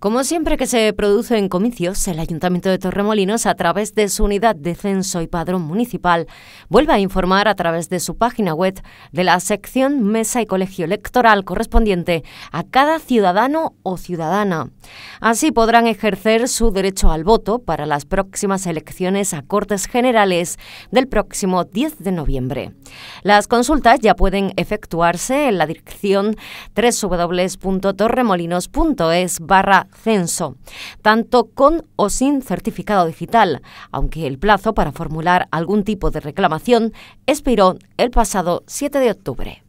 Como siempre que se produce en comicios, el Ayuntamiento de Torremolinos, a través de su unidad de censo y padrón municipal, vuelve a informar a través de su página web de la sección mesa y colegio electoral correspondiente a cada ciudadano o ciudadana. Así podrán ejercer su derecho al voto para las próximas elecciones a Cortes Generales del próximo 10 de noviembre. Las consultas ya pueden efectuarse en la dirección www.torremolinos.es barra censo, tanto con o sin certificado digital, aunque el plazo para formular algún tipo de reclamación expiró el pasado 7 de octubre.